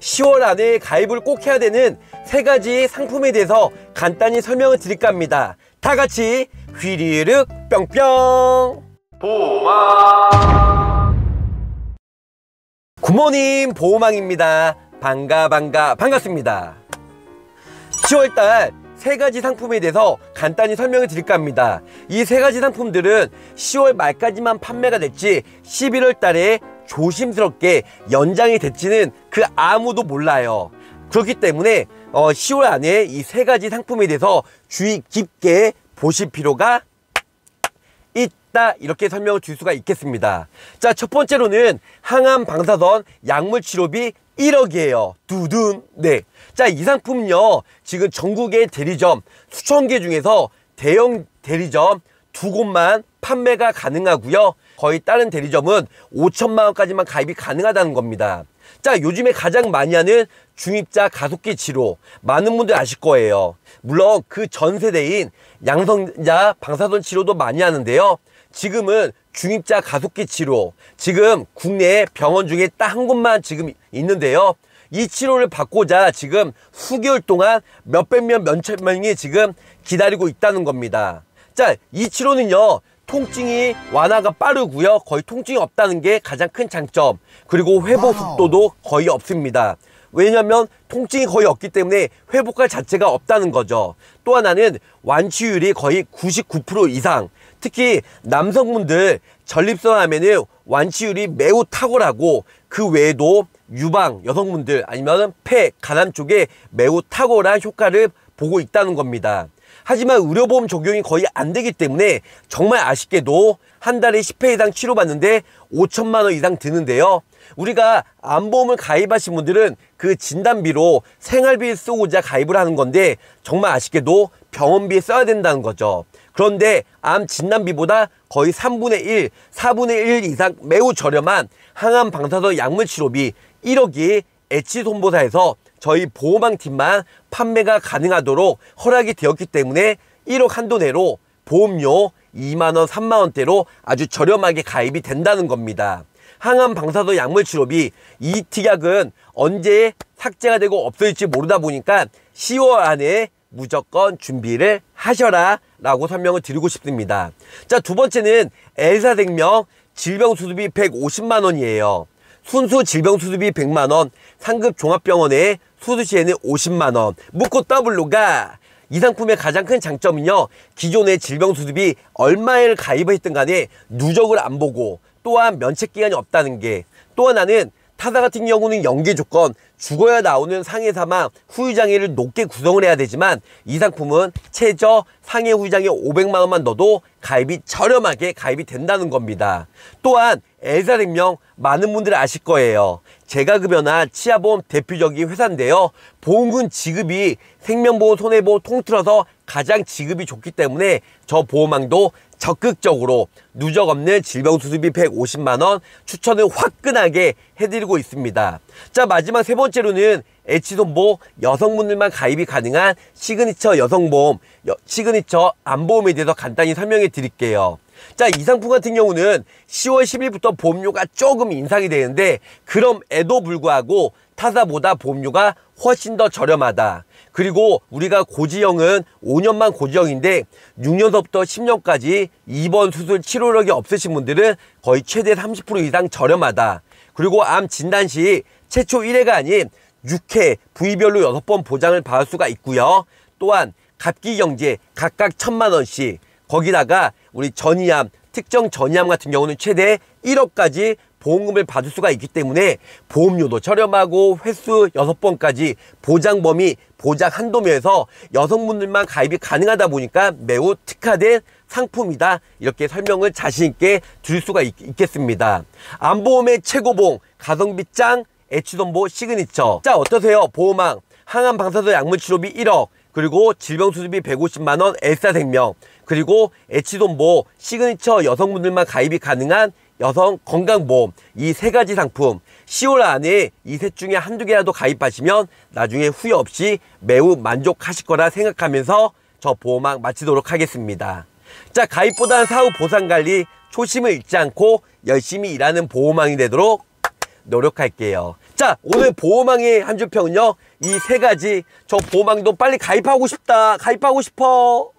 10월 안에 가입을 꼭 해야 되는 세 가지 상품에 대해서 간단히 설명을 드릴까 합니다. 다 같이 휘리륵 뿅뿅 보호망 구모님 보호망입니다. 반가 반가 반갑습니다. 10월달 세 가지 상품에 대해서 간단히 설명을 드릴까 합니다. 이 세 가지 상품들은 10월 말까지만 판매가 될지 11월 달에 조심스럽게 연장이 됐지는 그 아무도 몰라요. 그렇기 때문에 10월 어, 안에 이 세 가지 상품에 대해서 주의 깊게 보실 필요가 있다 이렇게 설명을 줄 수가 있겠습니다. 자첫 번째로는 항암 방사선 약물 치료비 1억이에요. 두둔 네. 자이 상품은요 지금 전국의 대리점 수천 개 중에서 대형 대리점 두 곳만 판매가 가능하고요. 거의 다른 대리점은 5천만 원까지만 가입이 가능하다는 겁니다. 자 요즘에 가장 많이 하는 중입자 가속기 치료 많은 분들 아실 거예요 물론 그 전세대인 양성자 방사선 치료도 많이 하는데요 지금은 중입자 가속기 치료 지금 국내 병원 중에 딱 한 곳만 지금 있는데요 이 치료를 받고자 지금 수개월 동안 몇백 명, 몇천 명이 지금 기다리고 있다는 겁니다 자, 이 치료는요, 통증이 완화가 빠르고요. 거의 통증이 없다는 게 가장 큰 장점. 그리고 회복 속도도 거의 없습니다. 왜냐면 통증이 거의 없기 때문에 회복할 자체가 없다는 거죠. 또 하나는 완치율이 거의 99% 이상. 특히 남성분들 전립선 암에는 완치율이 매우 탁월하고 그 외에도 유방 여성분들 아니면 폐, 간암 쪽에 매우 탁월한 효과를 보고 있다는 겁니다. 하지만 의료보험 적용이 거의 안 되기 때문에 정말 아쉽게도 한 달에 10회 이상 치료받는데 5천만 원 이상 드는데요. 우리가 암보험을 가입하신 분들은 그 진단비로 생활비에 쓰고자 가입을 하는 건데 정말 아쉽게도 병원비에 써야 된다는 거죠. 그런데 암 진단비보다 거의 3분의 1, 4분의 1 이상 매우 저렴한 항암 방사선 약물 치료비 1억이 에치손보사에서 저희 보호망팀만 판매가 가능하도록 허락이 되었기 때문에 1억 한도 내로 보험료 2만원, 3만원대로 아주 저렴하게 가입이 된다는 겁니다. 항암 방사도 약물 치료비 이 특약은 언제 삭제가 되고 없어질지 모르다 보니까 10월 안에 무조건 준비를 하셔라 라고 설명을 드리고 싶습니다. 자 두 번째는 엘사생명 질병수습비 150만원이에요. 순수 질병 수술비 100만원, 상급 종합병원의 수술시에는 50만원, 묶고 더블로가 이 상품의 가장 큰 장점은요 기존의 질병수습이 얼마를 가입했든 간에 누적을 안 보고 또한 면책기간이 없다는 게또 하나는 타사 같은 경우는 연계 조건 죽어야 나오는 상해 사망 후유장애를 높게 구성을 해야 되지만 이 상품은 최저 상해 후유장애 500만원만 넣어도 가입이 저렴하게 가입이 된다는 겁니다 또한 엘사림명 많은 분들이 아실 거예요. 제가급여나 그 치아보험 대표적인 회사인데요. 보험금 지급이 생명보험, 손해보험 통틀어서 가장 지급이 좋기 때문에 저 보험왕도 적극적으로 누적 없는 질병수술비 150만원 추천을 화끈하게 해드리고 있습니다. 자 마지막 세 번째로는 애치손보 여성분들만 가입이 가능한 시그니처 여성보험, 시그니처 안보험에 대해서 간단히 설명해 드릴게요. 자, 이 상품 같은 경우는 10월 10일부터 보험료가 조금 인상이 되는데 그럼에도 불구하고 타사보다 보험료가 훨씬 더 저렴하다. 그리고 우리가 고지형은 5년만 고지형인데 6년서부터 10년까지 입원 수술 치료력이 없으신 분들은 거의 최대 30% 이상 저렴하다. 그리고 암 진단 시 최초 1회가 아닌 6회 부위별로 6번 보장을 받을 수가 있고요. 또한 갑기 경제 각각 천만 원씩 거기다가 우리 전이암, 특정 전이암 같은 경우는 최대 1억까지 보험금을 받을 수가 있기 때문에 보험료도 저렴하고 횟수 6번까지 보장 범위, 보장 한도면에서 여성분들만 가입이 가능하다 보니까 매우 특화된 상품이다 이렇게 설명을 자신 있게 드릴 수가 있, 겠습니다 암보험의 최고봉 가성비 짱 애취돈보 시그니처 자 어떠세요 보험망 항암 방사선 약물 치료비 1억 그리고 질병수습비 150만원 엘사생명 그리고 에치돈보 시그니처 여성분들만 가입이 가능한 여성 건강보험 이 세 가지 상품 10월 안에 이 셋 중에 한두 개라도 가입하시면 나중에 후회 없이 매우 만족하실 거라 생각하면서 저 보호막 마치도록 하겠습니다. 자 가입보다는 사후 보상관리 초심을 잃지 않고 열심히 일하는 보호망이 되도록 노력할게요. 자 오늘 보호망의 한줄 평은요. 이 세 가지 저 보호망도 빨리 가입하고 싶다. 가입하고 싶어.